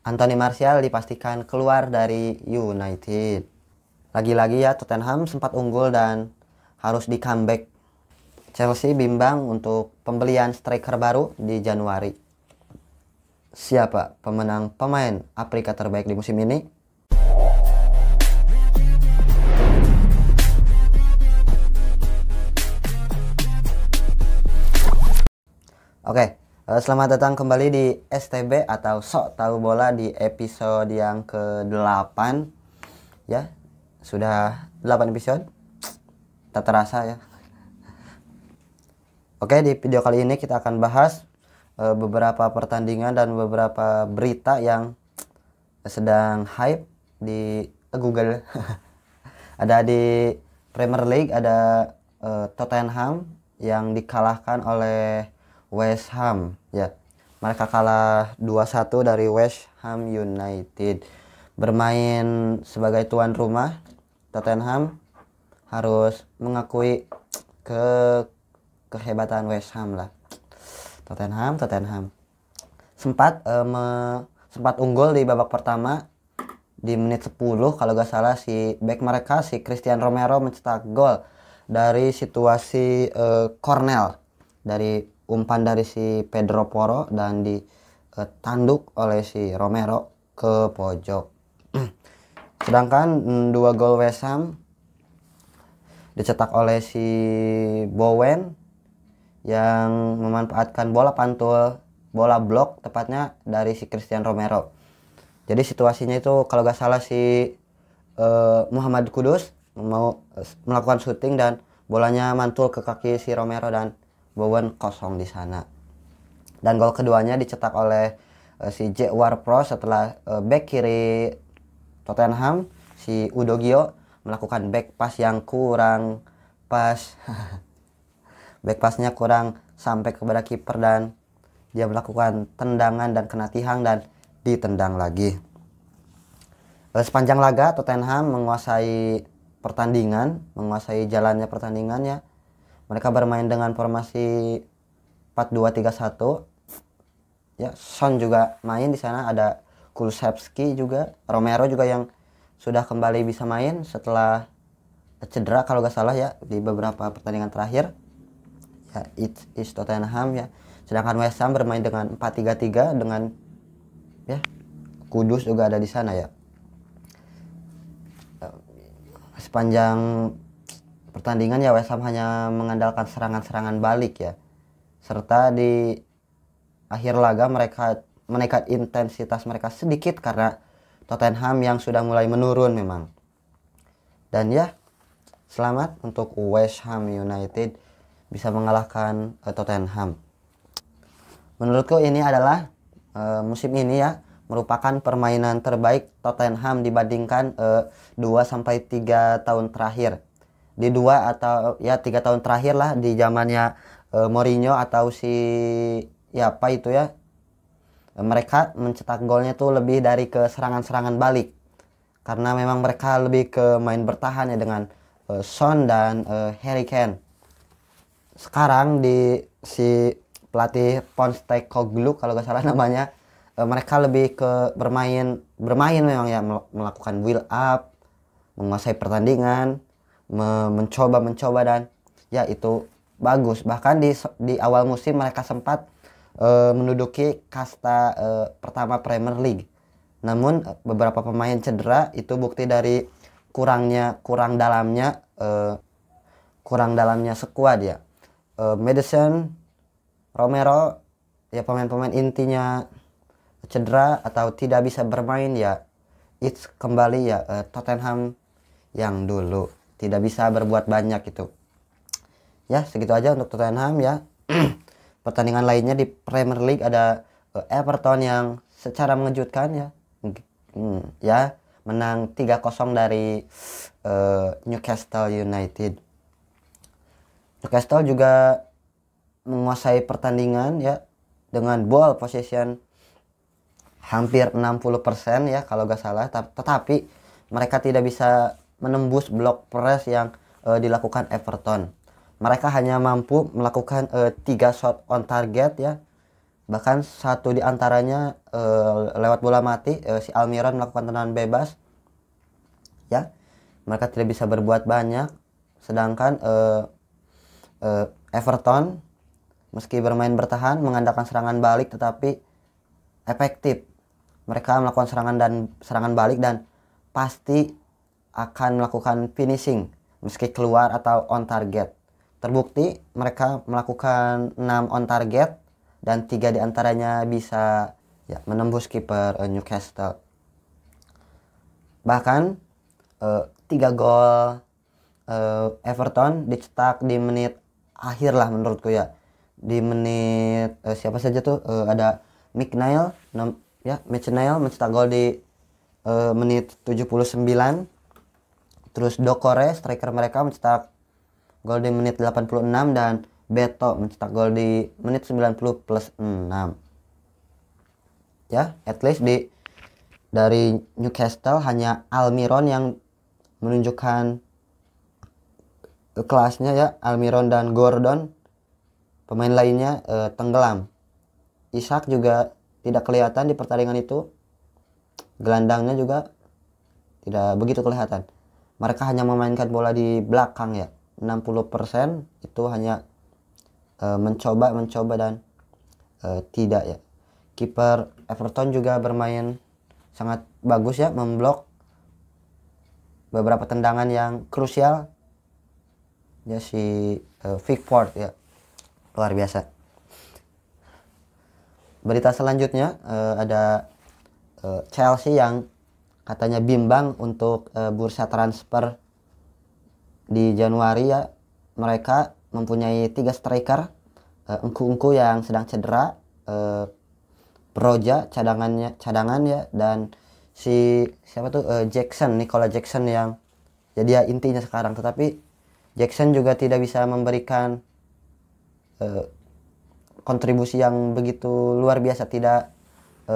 Anthony Martial dipastikan keluar dari United. Lagi-lagi ya Tottenham sempat unggul dan harus di comeback. Chelsea bimbang untuk pembelian striker baru di Januari. Siapa pemenang pemain Afrika terbaik di musim ini? Eh, selamat datang kembali di STB atau Sok Tahu Bola di episode yang ke-8 Ya, sudah 8 episode Tak terasa ya Oke, di video kali ini kita akan bahas eh, beberapa pertandingan dan beberapa berita yang sedang hype di Google Ada di Premier League, ada eh, Tottenham yang dikalahkan oleh West Ham ya. Mereka kalah 2-1 dari West Ham United. Bermain sebagai tuan rumah Tottenham harus mengakui ke kehebatan West Ham lah. Tottenham, Tottenham sempat eh, me, sempat unggul di babak pertama di menit 10 kalau gak salah si back mereka si Christian Romero mencetak gol dari situasi eh, Cornell dari umpan dari si Pedro Poro dan ditanduk eh, oleh si Romero ke pojok. Sedangkan mm, dua gol West Ham dicetak oleh si Bowen yang memanfaatkan bola pantul, bola blok tepatnya dari si Christian Romero. Jadi situasinya itu kalau gak salah si eh, Muhammad Kudus mau eh, melakukan syuting dan bolanya mantul ke kaki si Romero dan Bowen kosong di sana. Dan gol keduanya dicetak oleh uh, si J. Warpro setelah uh, back kiri Tottenham si Udogio melakukan back pass yang kurang pas. back passnya kurang sampai kepada kiper dan dia melakukan tendangan dan kena tihang dan ditendang lagi. Uh, sepanjang laga Tottenham menguasai pertandingan, menguasai jalannya pertandingannya mereka bermain dengan formasi 4-2-3-1 ya Son juga main di sana ada Kulusevski juga Romero juga yang sudah kembali bisa main setelah cedera kalau gak salah ya di beberapa pertandingan terakhir ya it's, it's Tottenham ya sedangkan West Ham bermain dengan 4-3-3 dengan ya Kudus juga ada di sana ya eh, sepanjang pertandingan ya West Ham hanya mengandalkan serangan-serangan balik ya. Serta di akhir laga mereka menekat intensitas mereka sedikit karena Tottenham yang sudah mulai menurun memang. Dan ya, selamat untuk West Ham United bisa mengalahkan uh, Tottenham. Menurutku ini adalah uh, musim ini ya merupakan permainan terbaik Tottenham dibandingkan uh, eh, 2 sampai 3 tahun terakhir di dua atau ya tiga tahun terakhir lah di zamannya e, Mourinho atau si ya apa itu ya e, mereka mencetak golnya tuh lebih dari ke serangan-serangan balik karena memang mereka lebih ke main bertahan ya dengan e, Son dan e, Harry Kane sekarang di si pelatih Koglu kalau gak salah namanya e, mereka lebih ke bermain bermain memang ya melakukan build up menguasai pertandingan mencoba mencoba dan ya itu bagus bahkan di di awal musim mereka sempat uh, menduduki kasta uh, pertama Premier League namun eh, beberapa pemain cedera itu bukti dari kurangnya kurang dalamnya uh, kurang dalamnya sekuat ya uh, Madison Romero ya pemain-pemain intinya cedera atau tidak bisa bermain ya it's kembali ya uh, Tottenham yang dulu tidak bisa berbuat banyak gitu ya segitu aja untuk Tottenham ya pertandingan lainnya di Premier League ada eh, Everton yang secara mengejutkan ya hmm, ya menang 3-0 dari uh, Newcastle United Newcastle juga menguasai pertandingan ya dengan ball possession hampir 60% ya kalau gak salah tetapi mereka tidak bisa menembus blok press yang e, dilakukan Everton. Mereka hanya mampu melakukan e, tiga shot on target ya. Bahkan satu di antaranya e, lewat bola mati e, si Almiron melakukan tendangan bebas. Ya. Mereka tidak bisa berbuat banyak sedangkan e, e, Everton meski bermain bertahan mengandalkan serangan balik tetapi efektif mereka melakukan serangan dan serangan balik dan pasti akan melakukan finishing meski keluar atau on target. Terbukti mereka melakukan 6 on target dan tiga diantaranya bisa ya, menembus kiper uh, Newcastle. Bahkan uh, tiga gol uh, Everton dicetak di menit akhir lah menurutku ya. Di menit uh, siapa saja tuh uh, ada McNeil ya McNeil mencetak gol di uh, menit 79 Terus Dokore striker mereka mencetak gol di menit 86 dan Beto mencetak gol di menit 90 plus 6. Ya, at least di dari Newcastle hanya Almiron yang menunjukkan kelasnya ya, Almiron dan Gordon pemain lainnya eh, tenggelam. Isak juga tidak kelihatan di pertandingan itu. Gelandangnya juga tidak begitu kelihatan mereka hanya memainkan bola di belakang ya 60% itu hanya eh, mencoba mencoba dan uh, tidak ya kiper Everton juga bermain sangat bagus ya memblok beberapa tendangan yang krusial ya si uh, eh, Vickford ya luar biasa berita selanjutnya uh, ada uh, Chelsea yang katanya bimbang untuk e, bursa transfer di Januari ya mereka mempunyai tiga striker engku-engku eh, yang sedang cedera e, eh, Proja cadangannya cadangan ya dan si siapa tuh e, Jackson Nicola Jackson yang jadi ya intinya sekarang tetapi Jackson juga tidak bisa memberikan e, kontribusi yang begitu luar biasa tidak e,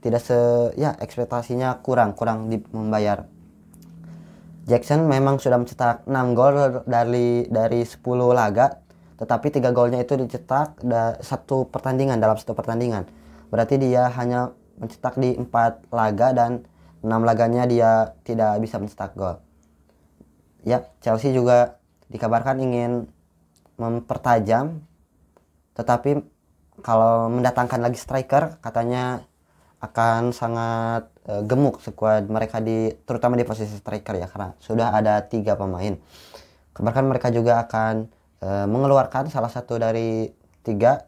tidak se ya ekspektasinya kurang kurang di, membayar. Jackson memang sudah mencetak 6 gol dari dari 10 laga, tetapi tiga golnya itu dicetak da, satu pertandingan dalam satu pertandingan. Berarti dia hanya mencetak di empat laga dan enam laganya dia tidak bisa mencetak gol. Ya, Chelsea juga dikabarkan ingin mempertajam tetapi kalau mendatangkan lagi striker katanya akan sangat uh, gemuk skuad mereka di terutama di posisi striker ya karena sudah ada tiga pemain. Bahkan mereka juga akan uh, mengeluarkan salah satu dari tiga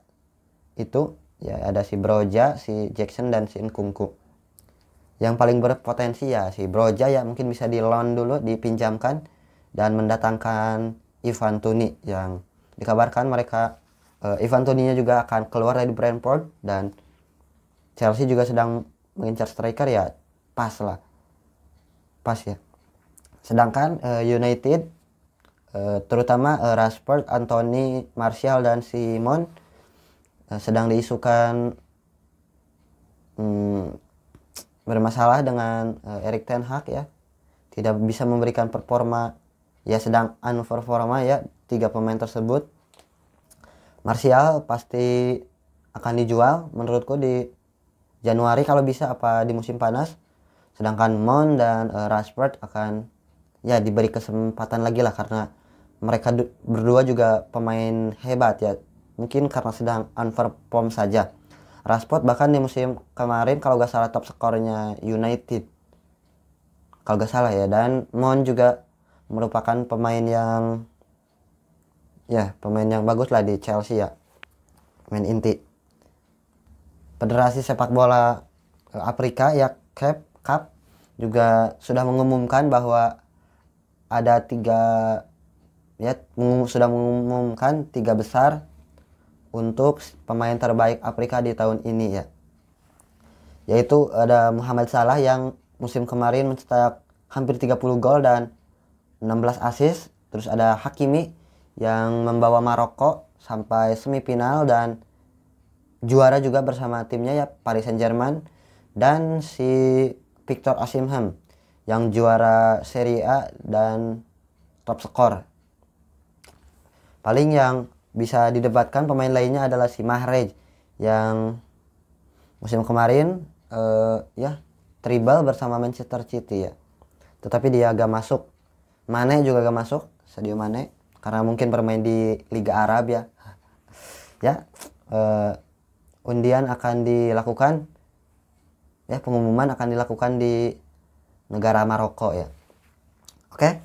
itu ya ada si Broja, si Jackson dan si Nkungku. Yang paling berpotensi ya si Broja ya mungkin bisa di loan dulu dipinjamkan dan mendatangkan Ivan Tuni yang dikabarkan mereka e, Ivan Tuninya juga akan keluar dari Brentford dan Chelsea juga sedang mengincar striker ya pas lah pas ya sedangkan uh, United uh, terutama uh, Rashford, Anthony, Martial dan Simon uh, sedang diisukan um, bermasalah dengan uh, Erik Ten Hag ya tidak bisa memberikan performa ya sedang unperforma ya tiga pemain tersebut Martial pasti akan dijual menurutku di Januari kalau bisa apa di musim panas sedangkan Mon dan uh, Rashford akan ya diberi kesempatan lagi lah karena mereka berdua juga pemain hebat ya mungkin karena sedang unperform saja Rashford bahkan di musim kemarin kalau gak salah top skornya United kalau gak salah ya dan Mon juga merupakan pemain yang ya pemain yang bagus lah di Chelsea ya main inti Federasi Sepak Bola eh, Afrika ya CAP Cup juga sudah mengumumkan bahwa ada tiga ya mengum, sudah mengumumkan tiga besar untuk pemain terbaik Afrika di tahun ini ya yaitu ada Muhammad Salah yang musim kemarin mencetak hampir 30 gol dan 16 asis terus ada Hakimi yang membawa Maroko sampai semifinal dan juara juga bersama timnya ya Paris Saint Germain dan si Victor Osimhen yang juara Serie A dan top skor. Paling yang bisa didebatkan pemain lainnya adalah si Mahrez yang musim kemarin uh, ya tribal bersama Manchester City ya. Tetapi dia agak masuk. Mane juga agak masuk, Sadio Mane karena mungkin bermain di Liga Arab ya. ya uh, undian akan dilakukan ya pengumuman akan dilakukan di negara Maroko ya. Oke.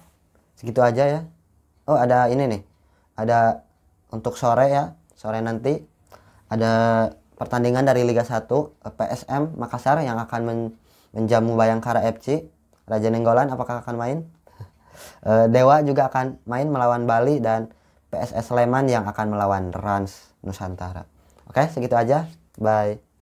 Segitu aja ya. Oh, ada ini nih. Ada untuk sore ya, sore nanti ada pertandingan dari Liga 1 PSM Makassar yang akan men menjamu Bayangkara FC. Raja Nenggolan apakah akan main? Eh, Dewa juga akan main melawan Bali dan PSS Sleman yang akan melawan Rans Nusantara. Oke, segitu aja. Bye.